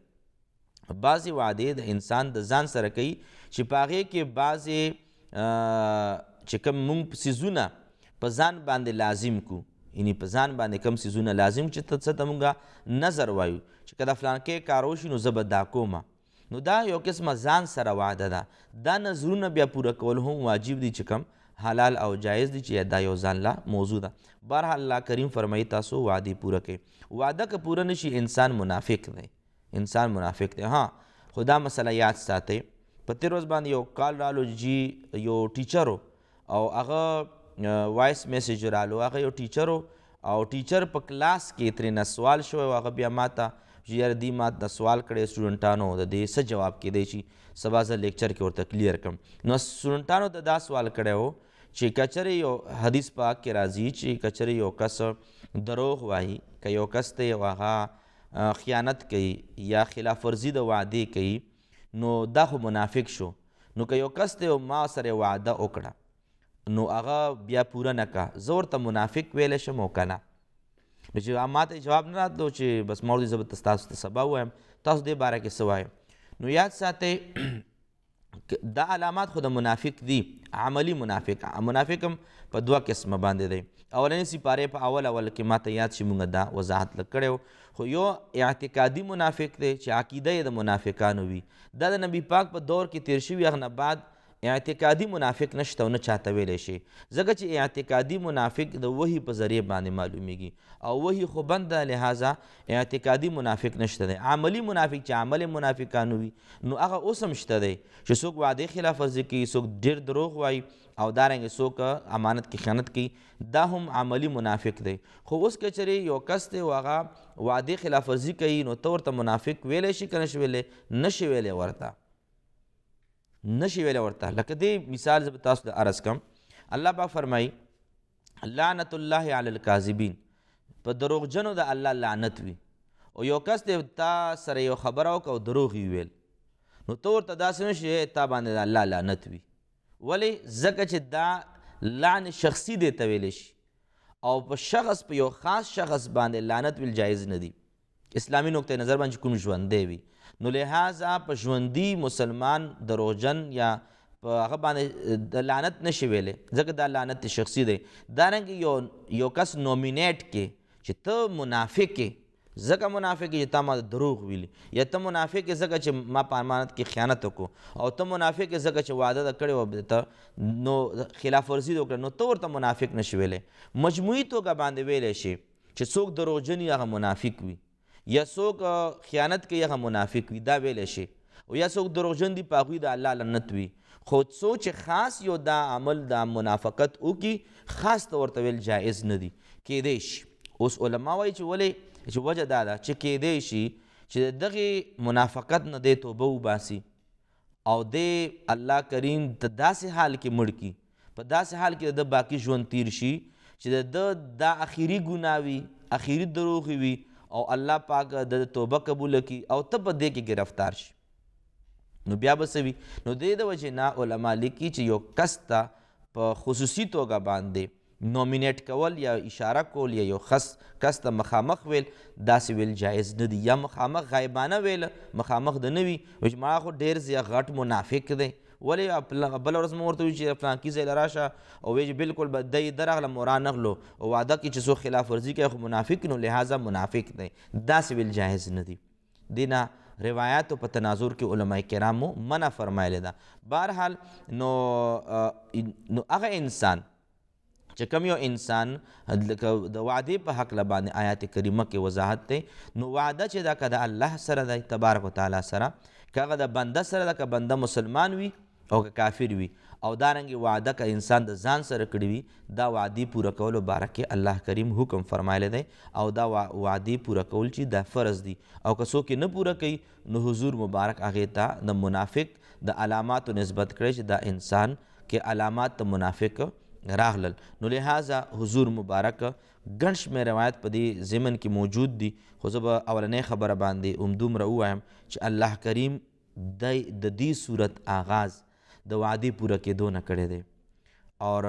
بعضې وعدې د انسان د ځان سره کوي چې پاغه کې بعضی چې کوم مونږ سيزونه په ځان باندې لازم کو یعنی په ځان باندې کم سيزونه لازم چې ته څه تمونګه نظر وایو چې کله فلان کې کاروشي نو زبر دا کومه نو دا یو قسمه ځان سره وعده ده دا نظرونه بیا پوره کول هم واجب دي چې کم حلال او جایز دي چې دا یو ځان لا موضوع ده بهرحال الله کریم فرمایي تاسو وعده پوره کړئ وعده که پوره نشي انسان منافق دی انسان منافق دی ها خدا مسله یاد ساتئ په تیر ورځ باندې یو کال رالو جی یو ټیچر او هغه وایس میسج رالو هغه یو ټیچر او ټیچر په کلاس کې ترې نه سوال شو او هغه بیا ماته چې یار دی ما د سوال کړی سټوډنټانو د دې څه جواب کېدی چې سبا زه لیکچر کې ورته کلیر کم نو سټوډنټانو ته دا سوال کړی و چې کچرې یو حدیث پاک کې راځي چې کچرې یو کس دروغ وایي که یو کس ته یو هغه خیانت کوي یا خلاف ورزي د وعدې کوي نو دا خو منافق شو نو که یو کس ته ما سره وعده وکړه نو هغه بیا پوره نه کا زور ته منافق ویل شم وکنه نو چې ما ته جواب نه راتلو چې بس ما ورته زبر تاسو ته سبا وایم تاسو دې باره کې سوایم نو یاد ساتئ [clears throat] دا علامات خو د منافق دي عملی منافق منافق هم په دوه قسمه باندې دی اولنې سپارې په اول اول کې ماته یاد شي موږ دا وضاحت لکړو خو یو اعتقادي منافق دی چې عقیده د منافقانو وي دا د نبی پاک په دور کې تیر شوي هغه نه بعد اعتقادي منافق نشته او نه چاته ویلی شي ځکه چې اعتقادي منافق د وحي په ذریعه باندې معلومیږي او وحي خو بند ده لحاظه اعتقادي منافق نشته دی عملی منافق چې عمل منافقانو وي نو هغه اوس هم شته دی چې څوک وعدې خلاف ورزي کوي څوک ډېر دروغ وایي او دارنګه څوک امانت کې خیانت کوي دا هم عملی منافق دی خو اوس که چیرې یو کس دی هغه وعدې خلاف ورزي کوي نو ته ورته منافق ویلی شي که نه شي ویلی نه شي ویلی ورته نه شي ویلی ورته لکه دې مثال زه به تاسو ته عرض کړم الله پاک فرمایي لعنت الله علی الکاذبین په دروغجنو د الله لعنت وي او یو کس دی تا سره یو خبره وکړه او دروغ یې ویل نو ته ورته داسې نه شي تا باندې د الله لعنت وي ولی ځکه چې دا لعن شخصي دی ته ویلی شي او په شخص په یو خاص شخص باندې لعنت ویل جایز نه دی اسلامي نقطه نظر باندې کوم ژوندی وي نو لہذا په ژوندي مسلمان دروغجن یا په هغه باندې د لعنت نشي ویلې ځکه دا لعنت شخصي دی دارنګه یو یو کس نومینیټ کې چې ته منافق کې زکه منافق چې تا ما دروغ ویلی یا ته منافق زکه چې ما په امانت کې خیانت وکړو او ته منافق زکه چې وعده د کړې و ته نو خلاف ورزي وکړه نو ته ورته منافق نشي ویلې مجموعي توګه باندې ویلی شي چې څوک دروغجن وي هغه منافق وي یا څوک خیانت کوي هغه منافق وي دا ویلی شي او یا څوک دروغجن دي په هغوی د الله لعنت وي خو څوک چې خاص یو دا عمل دا منافقت وکړي خاص ته ورته ویل جایز نه دي کیدای شي اوس علما وایي چې ولې چې وجه دا ده چې کېدی شي چې دغه منافقت نه دی توبه وباسي او د الله کریم د داسې حال کې مړ کی په داسې حال کې د باقی ژوند تیر شي چې د دا اخیری ګناوي اخیری دروغ وي او الله پاک د توبه قبول کی او ته په دې کې گرفتار شي نو بیا به سوي نو د دې وجه نه علما لیکي چې یو کس ته په خصوصي توګه باندې نومینیټ کول یا اشاره کول یا یو خص کس ته مخامخ ویل داسې ویل جایز نه دی یا مخامخ غایبانه ویل مخامخ د نه وي وایي چې ما خو ډېر زیا غټ منافق دی ولې بله ورځ مو ورته وویل چې فلانکي ځای له راشه او وایي چې بالکل به دی ده راغلم او رانغلو او وعده کې چې څوک خلاف ورزي کوي خو منافق نو لهذا منافق دی داسې ویل جایز نه دی دی نه روایاتو په تناظر کې علما کرامو منع فرمایلی ده بهرحال نو نو هغه انسان چې کوم یو انسان د وعده په حق لبانې آیات کریمه کې وضاحت دی نو وعده چې دا که د الله سره دی تبارک وتعالی سره که هغه د بنده سره ده که بنده مسلمان وي او که کافر وي او دارنګې وعده که انسان د ځان سره کړی وي دا وعدې پوره کولو باره کې الله کریم حکم فرمایلی دی او دا وعدې پوره کول چې دا فرض دي او که څوک نه پوره کوي نو حضور مبارک هغې ته د منافق د علاماتو نسبت کړی چې دا انسان کې علامات د منافق راغلل نو لهذا حضور مبارک ګڼ شمېر روایت په دې ضمن کې موجود دي خو زه به اولنۍ خبره باندې همدومره ووایم چې الله کریم د دې صورت آغاز د وعدې پوره کېدو نه کړی دی اور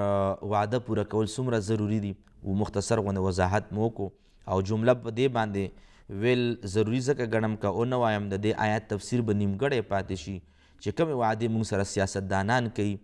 وعده پوره کول څومره ضروری دي و مختصر غونه وضاحت مو کو او جمله په دې باندې ویل ضروری ځکه ګڼم که او نه وایم د دې آیات تفسیر به نیمګړی پاتې شي چې کومې وعدې موږ سره سیاستدانان کوي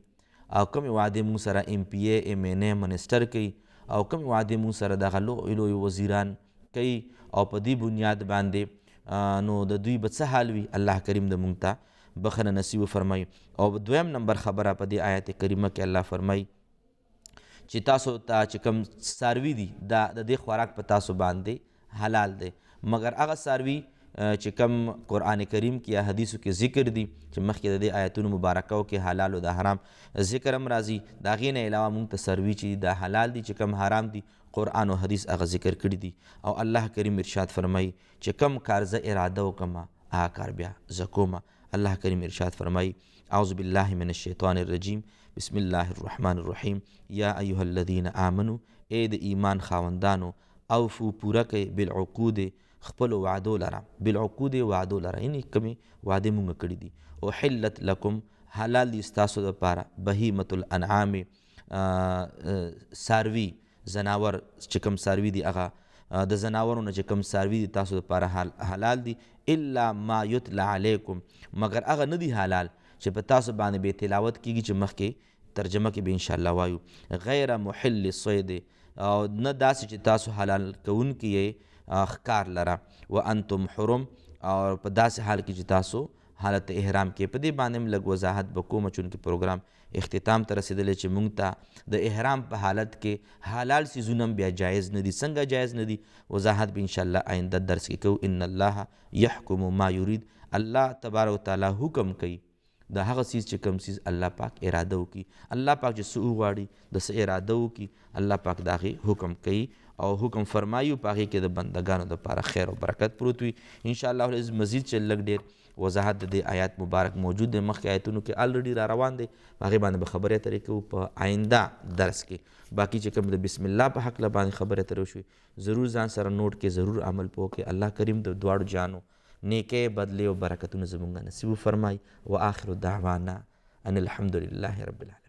او کوم وعده مون سره ام پی ای ایم ان ای منسټر کوي او کوم وعده مون سره دغه لوی لوی وزیران کوي او په دې بنیاد باندې نو د دوی به څه حال وي الله کریم د مونږ ته بخنه نصیب فرمای او دویم نمبر خبره په دې آیت کریمه کې الله فرمای چې تاسو ته تا چې کوم ساروي دي دا د دې خوراک په تاسو باندې حلال دی مګر هغه ساروي چې کم قرآن کریم کې یا حدیثو کې ذکر دي چې مخکې د دې آیتونو مبارکو کې حلال او د حرام ذکر هم راځي د هغې نه علاوه موږ ته سروي چې دا حلال دي چې کم حرام دي قرآن او حدیث هغه ذکر کړي دي او الله کریم ارشاد فرمایي چې کم کار زه اراده وکړم هغه کار بیا زه کوم الله کریم ارشاد فرمایي اعوذ بالله من الشیطان الرجیم بسم الله الرحمن الرحیم یا ایها الذین آمنو اے د ایمان خاوندانو اوفو پوره کئ بالعقود خپل وعدو لره بالعقود وعدو لره یعنی کمی وعده مونږ کړی دي او حلت لکم حلال دي ستاسو لپاره بهیمه الانعام ساروی زناور چې کوم ساروی دي هغه د زناورو نه چې کوم ساروی دي تاسو لپاره حلال دي الا ما یتلا علیکم مگر هغه نه دي حلال چې په تاسو باندې به تلاوت کیږي چې مخکې ترجمه کې به ان شاء الله وایو غیر محل الصید او نه داسې چې تاسو حلال کوونکی یې ښکار لره و انتم حرم او په داسې حال کې چې تاسو حالت احرام کې په دې باندې لږ وضاحت به کومه چونکې پروګرام اختتام ته رسېدلی چې موږ ته د احرام په حالت کې حلال سیزونه بیا جایز نه دي څنګه جایز نه دي وضاحت به انشاءالله آینده درس کې کوو ان الله یحکم ما یرید الله تبارک وتعالی حکم کوي د هغه سیز چې کوم سیز الله پاک اراده وکړي الله پاک چې څه وغواړي د څه اراده وکړي الله پاک د هغې حکم کوي او حکم فرمایو پاغي کې د بندگانو لپاره خیر او برکت پروت وي ان شاء الله العزیز مزید چې لګ ډیر وضاحت د دې آیات مبارک موجود دی مخکې آیتونو کې الریډي را روان دی هغې باندې به خبرې طریقې په آینده درس کې باقی چې کوم د بسم الله په حق باندې خبرې ترې شوې ضرور ځان سره نوٹ کې ضرور عمل پوه کې الله کریم د دواړو جانو نیکه بدلی او برکتونه زمونږ نصیب فرمای و آخر دعوانا ان الحمد لله رب العالمين